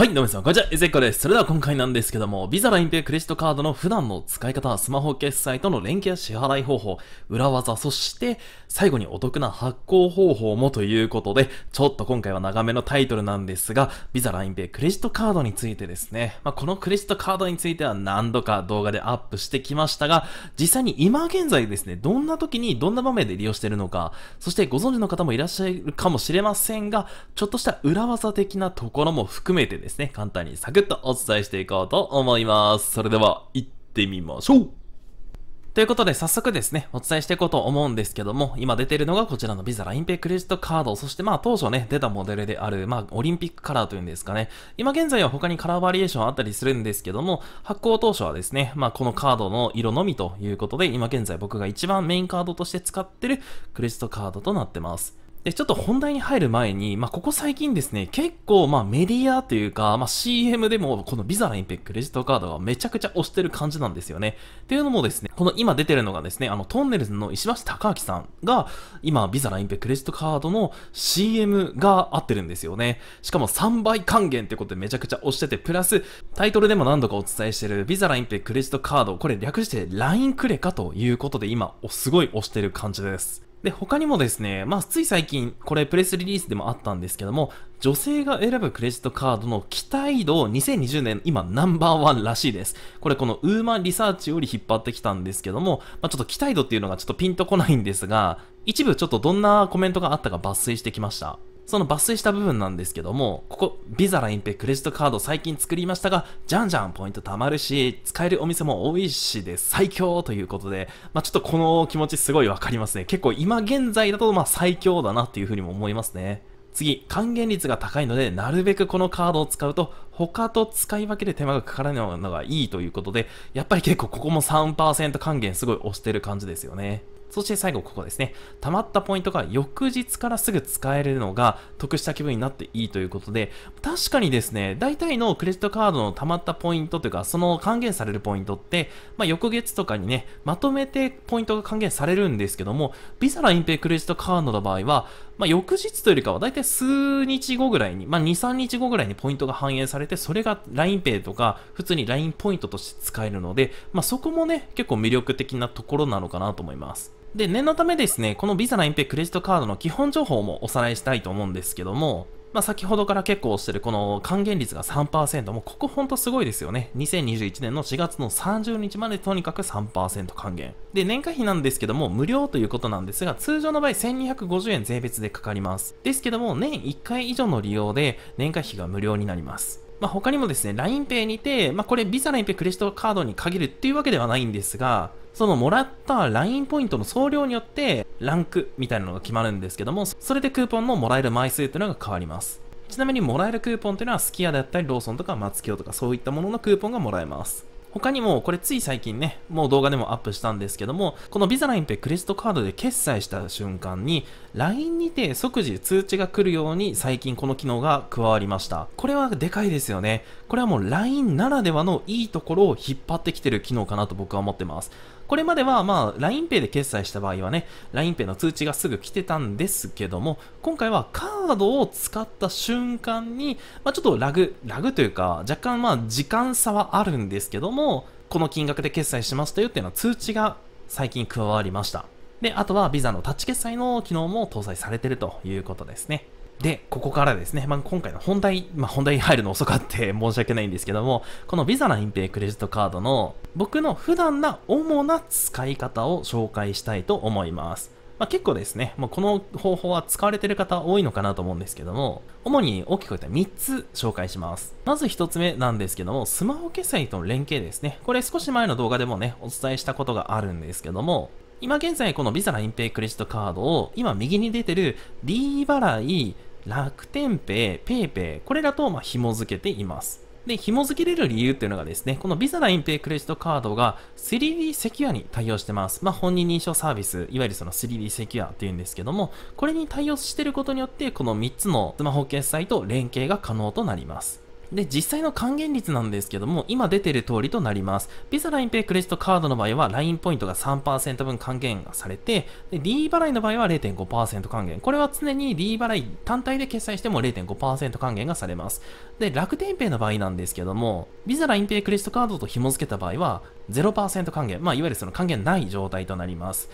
はい、どうも皆さん、こんにちは、エゼッコです。それでは今回なんですけども、ビザ、ラインペイ、クレジットカードの普段の使い方、スマホ決済との連携や支払い方法、裏技、そして最後にお得な発行方法もということで、ちょっと今回は長めのタイトルなんですが、ビザ、ラインペイ、クレジットカードについてですね、まあ、このクレジットカードについては何度か動画でアップしてきましたが、実際に今現在ですね、どんな時にどんな場面で利用しているのか、そしてご存知の方もいらっしゃるかもしれませんが、ちょっとした裏技的なところも含めてですねですね、簡単にサクッとお伝えしていこうと思います。それでは、行ってみましょうということで、早速ですね、お伝えしていこうと思うんですけども、今出てるのがこちらの Visa ラインペイクレジットカード、そしてまあ当初ね、出たモデルである、まあオリンピックカラーというんですかね、今現在は他にカラーバリエーションあったりするんですけども、発行当初はですね、まあこのカードの色のみということで、今現在僕が一番メインカードとして使ってるクレジットカードとなってます。で、ちょっと本題に入る前に、まあ、ここ最近ですね、結構、まメディアというか、まあ、CM でも、このビザラインペックレジットカードがめちゃくちゃ押してる感じなんですよね。っていうのもですね、この今出てるのがですね、あの、トンネルズの石橋貴明さんが、今、ビザラインペックレジットカードの CM が合ってるんですよね。しかも3倍還元ってことでめちゃくちゃ押してて、プラス、タイトルでも何度かお伝えしてる、ビザラインペックレジットカード、これ略して LINE クレカということで、今、すごい押してる感じです。で、他にもですね、まあ、つい最近、これプレスリリースでもあったんですけども、女性が選ぶクレジットカードの期待度2020年今ナンバーワンらしいです。これこのウーマンリサーチより引っ張ってきたんですけども、まあ、ちょっと期待度っていうのがちょっとピンとこないんですが、一部ちょっとどんなコメントがあったか抜粋してきました。その抜粋した部分なんですけども、ここ、ビザラインペイクレジットカード最近作りましたが、じゃんじゃんポイント貯まるし、使えるお店も多いしで最強ということで、まあ、ちょっとこの気持ちすごいわかりますね。結構今現在だとまあ最強だなっていうふうにも思いますね。次、還元率が高いので、なるべくこのカードを使うと、他と使い分けで手間がかからないのがいいということで、やっぱり結構ここも3%還元すごい押してる感じですよね。そして最後ここですね。溜まったポイントが翌日からすぐ使えるのが得した気分になっていいということで、確かにですね、大体のクレジットカードの溜まったポイントというか、その還元されるポイントって、まあ、翌月とかにね、まとめてポイントが還元されるんですけども、ビザラインペイクレジットカードの場合は、まあ、翌日というよりかは大体数日後ぐらいに、まあ、2、3日後ぐらいにポイントが反映されて、それが LINEPay とか、普通に LINE ポイントとして使えるので、まあ、そこもね、結構魅力的なところなのかなと思います。で、念のためですね、このビザラインペクレジットカードの基本情報もおさらいしたいと思うんですけども、まあ、先ほどから結構押してるこの還元率が3%、もうここほんとすごいですよね。2021年の4月の30日までとにかく3%還元。で、年会費なんですけども、無料ということなんですが、通常の場合1250円税別でかかります。ですけども、年1回以上の利用で年会費が無料になります。まあ、他にもですね、LINEPay にて、まあ、これビザライ LINEPay クレジットカードに限るっていうわけではないんですが、そのもらったラインポイントの総量によって、ランクみたいなのが決まるんですけども、それでクーポンのもらえる枚数というのが変わります。ちなみにもらえるクーポンというのは、スキヤだったり、ローソンとか松京とかそういったもののクーポンがもらえます。他にも、これつい最近ね、もう動画でもアップしたんですけども、このビザラインペクレジットカードで決済した瞬間に、LINE にて即時通知が来るように最近この機能が加わりました。これはでかいですよね。これはもう LINE ならではのいいところを引っ張ってきてる機能かなと僕は思ってます。これまでは、まあ、LINEPay で決済した場合はね、LINEPay の通知がすぐ来てたんですけども、今回はカードを使った瞬間に、まあ、ちょっとラグ、ラグというか、若干まあ、時間差はあるんですけども、この金額で決済しましたよっていうのは通知が最近加わりました。で、あとは Visa のタッチ決済の機能も搭載されてるということですね。で、ここからですね、まあ、今回の本題、まあ、本題に入るの遅かって 申し訳ないんですけども、このビザのな隠蔽クレジットカードの僕の普段な主な使い方を紹介したいと思います。まあ、結構ですね、まあ、この方法は使われてる方多いのかなと思うんですけども、主に大きく言った3つ紹介します。まず1つ目なんですけども、スマホ決済との連携ですね。これ少し前の動画でもね、お伝えしたことがあるんですけども、今現在このビザの隠蔽クレジットカードを、今右に出てる D 払い、楽天ペイ、ペイペイ、これらとま紐付けています。で、紐付けれる理由っていうのがですね、この Visa ラインペイクレジットカードが 3D セキュアに対応してます。まあ、本人認証サービス、いわゆるその 3D セキュアっていうんですけども、これに対応してることによって、この3つのスマホ決済と連携が可能となります。で、実際の還元率なんですけども、今出てる通りとなります。ビザ、ラインペイ、クレジットカードの場合は、LINE ポイントが3%分還元がされて、D 払いの場合は0.5%還元。これは常に D 払い単体で決済しても0.5%還元がされます。で、楽天ペイの場合なんですけども、ビザ、ラインペイ、クレジットカードと紐付けた場合は、0%還元。まあ、いわゆるその還元ない状態となります。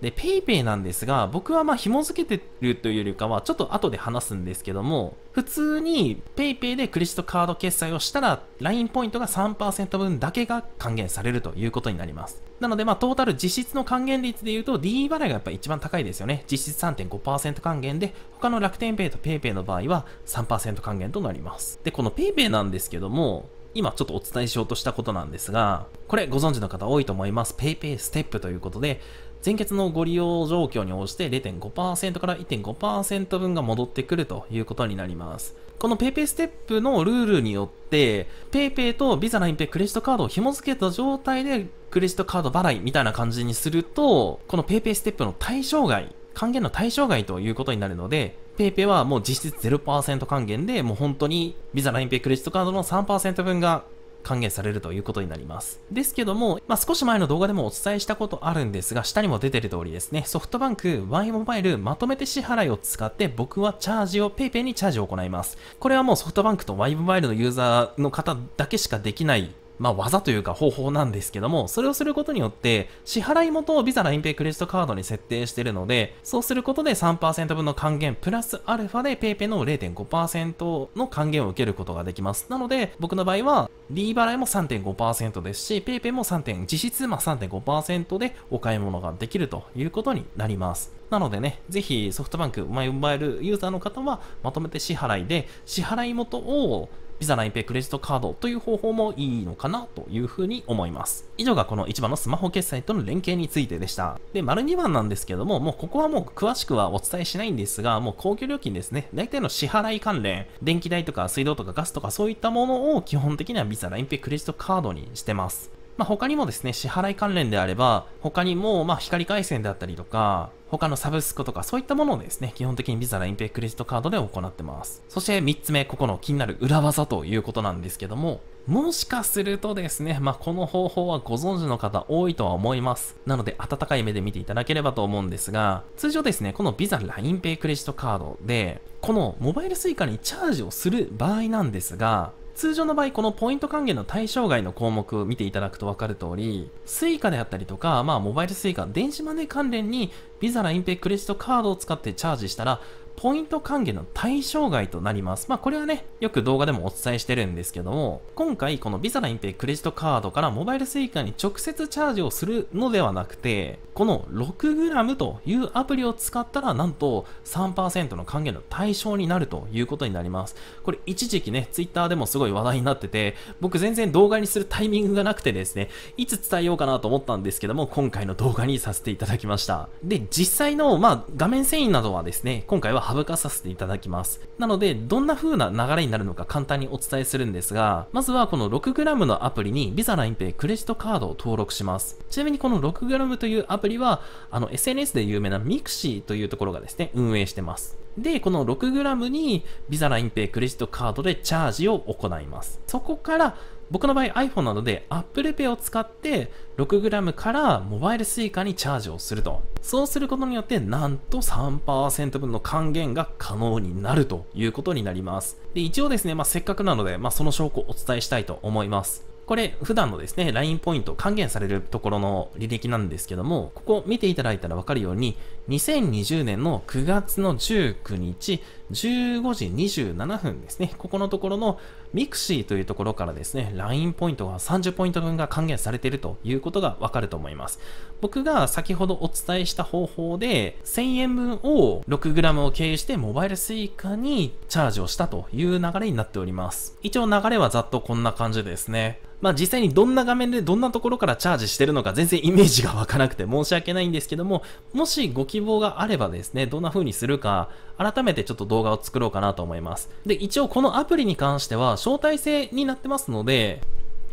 で、PayPay なんですが、僕はまあ紐付けてるというよりかは、ちょっと後で話すんですけども、普通に PayPay でクレジットカード決済をしたら、LINE ポイントが3%分だけが還元されるということになります。なので、まあ、トータル実質の還元率で言うと、D 払いがやっぱ一番高いですよね。実質3.5%還元で、他の楽天 Pay と PayPay の場合は3%還元となります。で、この PayPay なんですけども、今ちょっとお伝えしようとしたことなんですが、これご存知の方多いと思います。PayPay ステップということで、前月のご利用状況に応じて0.5%から1.5%分が戻ってくるということになります。この PayPay ステップのルールによって、PayPay と Visa、LINEPay、クレジットカードを紐付けた状態でクレジットカード払いみたいな感じにすると、この PayPay ステップの対象外、還元の対象外ということになるので、PayPay はもう実質0%還元で、もう本当に Visa、LINEPay、クレジットカードの3%分が歓迎されるということになります。ですけども、まあ、少し前の動画でもお伝えしたことあるんですが、下にも出てる通りですね、ソフトバンク Y モバイルまとめて支払いを使って僕はチャージを PayPay にチャージを行います。これはもうソフトバンクと Y モバイルのユーザーの方だけしかできないまあ、技というか方法なんですけども、それをすることによって、支払い元を Visa、l i n p クレジットカードに設定しているので、そうすることで3%分の還元、プラスアルファで PayPay の0.5%の還元を受けることができます。なので、僕の場合は、D 払いも3.5%ですし、PayPay も 3. 実質ま3.5%でお買い物ができるということになります。なのでね、ぜひソフトバンク、マイモバイルユーザーの方は、まとめて支払いで、支払い元をビザ、ライ l i n e クレジットカードという方法もいいのかなというふうに思います。以上がこの1番のスマホ決済との連携についてでした。で、丸2番なんですけども、もうここはもう詳しくはお伝えしないんですが、もう公共料金ですね。大体の支払い関連、電気代とか水道とかガスとかそういったものを基本的にはビザ、ライ l i n e クレジットカードにしてます。まあ、他にもですね、支払い関連であれば、他にも、まあ、光回線であったりとか、他のサブスクとかそういったものをですね、基本的に Visa ラインペイクレジットカードで行ってます。そして3つ目、ここの気になる裏技ということなんですけども、もしかするとですね、まあ、この方法はご存知の方多いとは思います。なので、温かい目で見ていただければと思うんですが、通常ですね、この Visa ラインペイクレジットカードで、このモバイル suica にチャージをする場合なんですが、通常の場合、このポイント還元の対象外の項目を見ていただくと分かる通り、Suica であったりとか、まあ、モバイル Suica、電子マネー関連に、Visa ラインペイクレジットカードを使ってチャージしたら、ポイント還元の対象外となります。まあこれはね、よく動画でもお伝えしてるんですけども、今回この Visa ラインペイクレジットカードからモバイル Suica に直接チャージをするのではなくて、この 6g というアプリを使ったらなんと3%の還元の対象になるということになります。これ一時期ね、Twitter でもすごい話題になってて、僕全然動画にするタイミングがなくてですね、いつ伝えようかなと思ったんですけども、今回の動画にさせていただきました。で、実際の、まあ、画面遷移などはですね、今回は省かさせていただきます。なので、どんな風な流れになるのか簡単にお伝えするんですが、まずはこの 6g のアプリに Visa ラインペイクレジットカードを登録します。ちなみにこの 6g というアプリは、あの SNS で有名な Mixi というところがですね、運営してます。で、この 6g に Visa ラインペイクレジットカードでチャージを行います。そこから僕の場合 iPhone なので Apple Pay を使って 6g からモバイル Suica にチャージをすると。そうすることによってなんと3%分の還元が可能になるということになります。で、一応ですね、まあ、せっかくなので、まあ、その証拠をお伝えしたいと思います。これ普段のですね、LINE ポイント還元されるところの履歴なんですけども、ここ見ていただいたらわかるように、2020年の9月の19日、15時27分ですね、ここのところの mixi というところからですね、LINE ポイントが30ポイント分が還元されているということがわかると思います。僕が先ほどお伝えした方法で、1000円分を 6g を経由してモバイル suica にチャージをしたという流れになっております。一応流れはざっとこんな感じですね。まあ実際にどんな画面でどんなところからチャージしてるのか全然イメージがわかなくて申し訳ないんですけども、もしご希望があればですね、どんな風にするか、改めてちょっと動動画を作ろうかなと思います。で、一応このアプリに関しては招待制になってますので、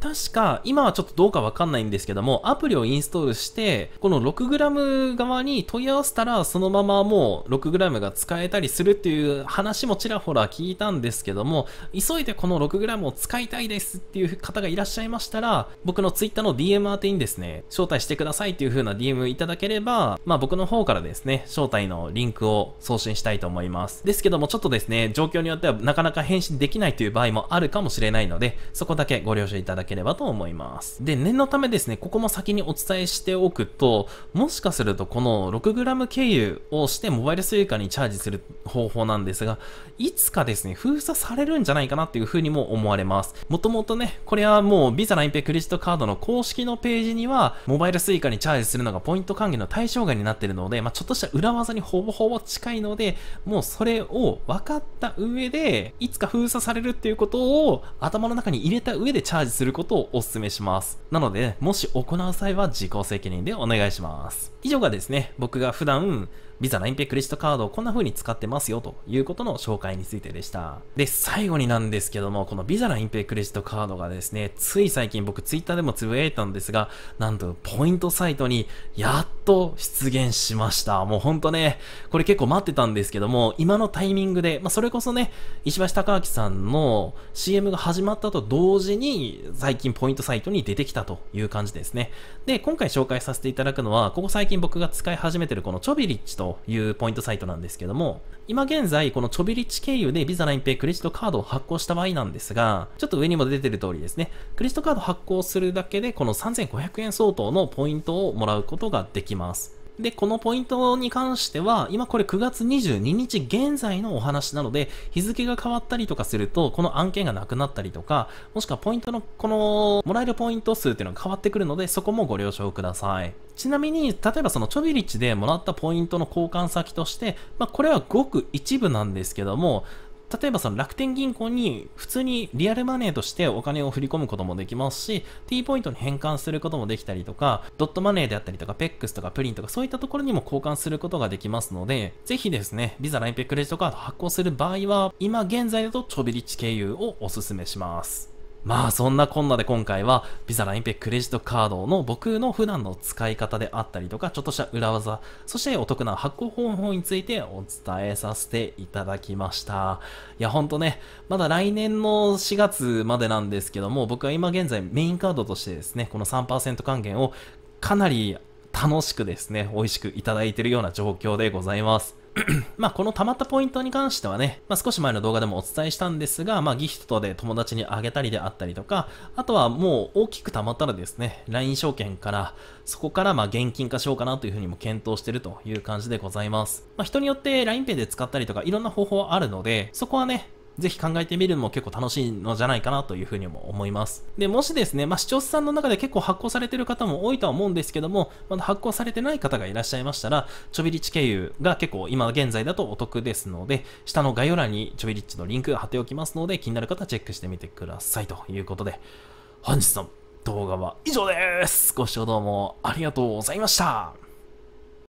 確か、今はちょっとどうかわかんないんですけども、アプリをインストールして、この 6g 側に問い合わせたら、そのままもう 6g が使えたりするっていう話もちらほら聞いたんですけども、急いでこの 6g を使いたいですっていう方がいらっしゃいましたら、僕の Twitter の DM 宛てにですね、招待してくださいっていう風な DM いただければ、まあ僕の方からですね、招待のリンクを送信したいと思います。ですけども、ちょっとですね、状況によってはなかなか返信できないという場合もあるかもしれないので、そこだけご了承いただけければと思います。で、念のためですね、ここも先にお伝えしておくと、もしかするとこの 6g 経由をしてモバイル suica にチャージする方法なんですが、いつかですね、封鎖されるんじゃないかなっていうふうにも思われます。もともとね、これはもう Visa、l i クレジットカードの公式のページには、モバイル suica にチャージするのがポイント還元の対象外になってるので、まあ、ちょっとした裏技にほぼほぼ近いので、もうそれを分かった上で、いつか封鎖されるっていうことを頭の中に入れた上でチャージすることをお勧めします。なので、もし行う際は自己責任でお願いします。以上がですね、僕が普段ビザ、ラインペイ、クレジットカードをこんな風に使ってますよということの紹介についてでした。で、最後になんですけども、このビザ、ラインペイ、クレジットカードがですね、つい最近僕 Twitter でもつぶやいたんですが、なんとポイントサイトにやっと出現しました。もうほんとね、これ結構待ってたんですけども、今のタイミングで、まあ、それこそね、石橋貴明さんの CM が始まったと同時に、最近ポイントサイトに出てきたという感じですね。で、今回紹介させていただくのは、ここ最近僕が使い始めてるこのチョビリッチとというポイントサイトなんですけども、今現在、このちょびッチ経由でビザラインペイクレジットカードを発行した場合なんですが、ちょっと上にも出てる通りですね、クレジットカード発行するだけで、この3500円相当のポイントをもらうことができます。で、このポイントに関しては、今これ9月22日現在のお話なので、日付が変わったりとかすると、この案件がなくなったりとか、もしくはポイントの、この、もらえるポイント数っていうのが変わってくるので、そこもご了承ください。ちなみに、例えばそのチョビリッチでもらったポイントの交換先として、まあこれはごく一部なんですけども、例えばその楽天銀行に普通にリアルマネーとしてお金を振り込むこともできますし、T ポイントに変換することもできたりとか、ドットマネーであったりとか、PEX とかプリンとかそういったところにも交換することができますので、ぜひですね、Visa、LINE、ペクレジットカード発行する場合は、今現在だとちょびりち経由をお勧めします。まあそんなこんなで今回は Visa ラインペイクレジットカードの僕の普段の使い方であったりとかちょっとした裏技そしてお得な発行方法についてお伝えさせていただきましたいやほんとねまだ来年の4月までなんですけども僕は今現在メインカードとしてですねこの3%還元をかなり楽しくですね美味しくいただいているような状況でございます まあこの溜まったポイントに関してはね、まあ少し前の動画でもお伝えしたんですが、まあギフトで友達にあげたりであったりとか、あとはもう大きく溜まったらですね、LINE 証券から、そこからまあ現金化しようかなというふうにも検討してるという感じでございます。まあ人によって LINEPay で使ったりとかいろんな方法あるので、そこはね、ぜひ考えてみるのも結構楽しいのじゃないかなというふうにも思います。で、もしですね、まあ、視聴者さんの中で結構発行されてる方も多いとは思うんですけども、まだ発行されてない方がいらっしゃいましたら、ちょびりち経由が結構今現在だとお得ですので、下の概要欄にちょびりちのリンク貼っておきますので、気になる方はチェックしてみてくださいということで、本日の動画は以上ですご視聴どうもありがとうございました